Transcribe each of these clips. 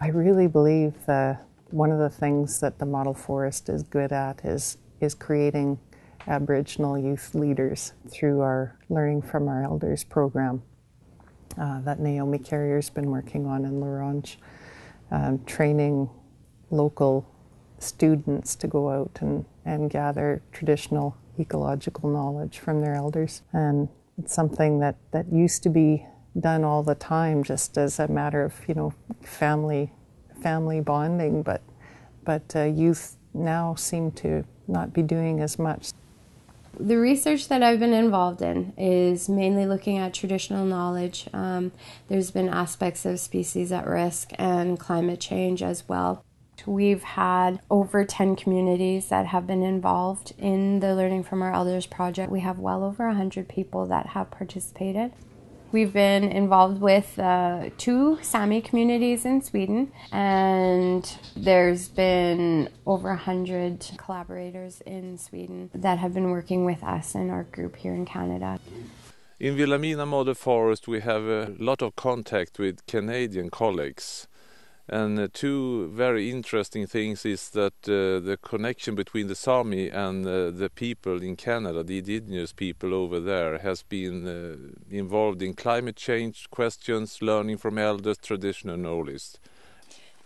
I really believe that one of the things that the model forest is good at is is creating Aboriginal youth leaders through our Learning from Our Elders program uh, that Naomi Carrier's been working on in LaRange, um, training local students to go out and, and gather traditional ecological knowledge from their elders. And it's something that, that used to be done all the time just as a matter of you know family family bonding but but uh, youth now seem to not be doing as much the research that I've been involved in is mainly looking at traditional knowledge. Um, there's been aspects of species at risk and climate change as well. We've had over 10 communities that have been involved in the Learning from Our Elders project. We have well over 100 people that have participated. We've been involved with uh, two Sami communities in Sweden, and there's been over 100 collaborators in Sweden that have been working with us and our group here in Canada. In Vilhelmina Model Forest, we have a lot of contact with Canadian colleagues and uh, two very interesting things is that uh, the connection between the Sami and uh, the people in Canada, the indigenous people over there, has been uh, involved in climate change questions, learning from elders, traditional knowledge.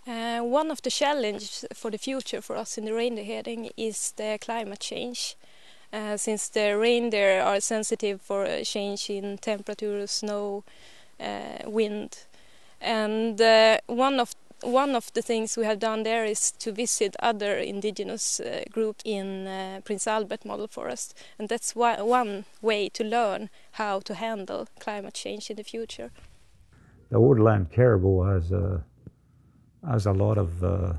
Uh, one of the challenges for the future for us in the reindeer herding is the climate change. Uh, since the reindeer are sensitive for a change in temperature, snow, wind, and uh, one of one of the things we have done there is to visit other indigenous uh, groups in uh, Prince Albert Model Forest, and that's one way to learn how to handle climate change in the future. The woodland caribou has a, uh, has a lot of uh,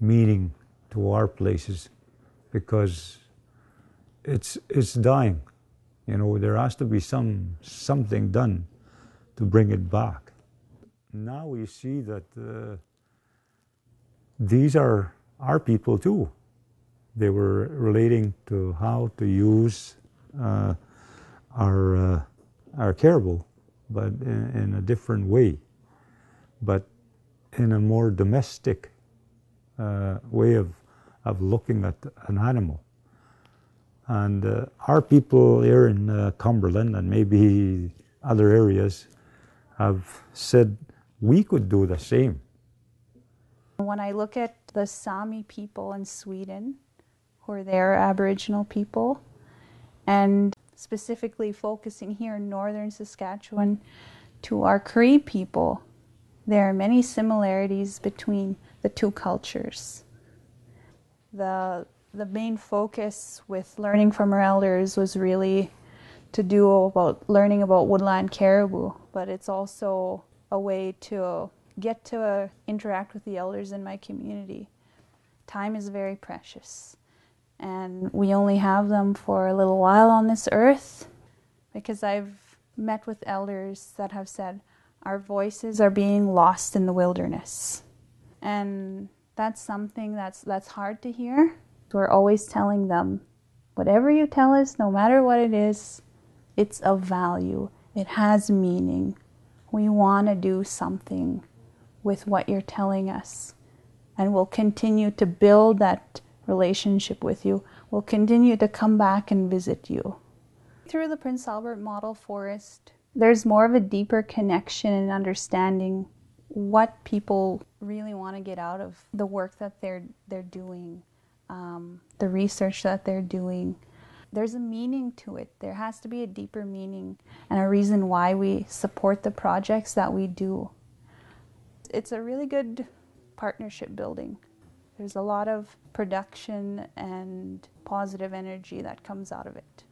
meaning to our places because it's, it's dying. You know, there has to be some, something done to bring it back now we see that uh, these are our people too. They were relating to how to use uh, our uh, our caribou, but in, in, a different way, but in a more domestic uh, way of of looking at an animal. And uh, our people here in uh, Cumberland and maybe other areas have said we could do the same. When I look at the Sami people in Sweden, who are their Aboriginal people, and specifically focusing here in northern Saskatchewan to our Cree people, there are many similarities between the two cultures. The, the main focus with learning from our elders was really to do about learning about woodland caribou, but it's also a way to get to uh, interact with the elders in my community. Time is very precious, and we only have them for a little while on this earth because I've met with elders that have said, Our voices are being lost in the wilderness. And that's something that's, that's hard to hear. We're always telling them, Whatever you tell us, no matter what it is, it's of value, it has meaning we want to do something with what you're telling us. And we'll continue to build that relationship with you. We'll continue to come back and visit you. Through the Prince Albert Model Forest, there's more of a deeper connection and understanding what people really want to get out of the work that they're they're doing, um, the research that they're doing there's a meaning to it. There has to be a deeper meaning and a reason why we support the projects that we do. It's a really good partnership building. There's a lot of production and positive energy that comes out of it.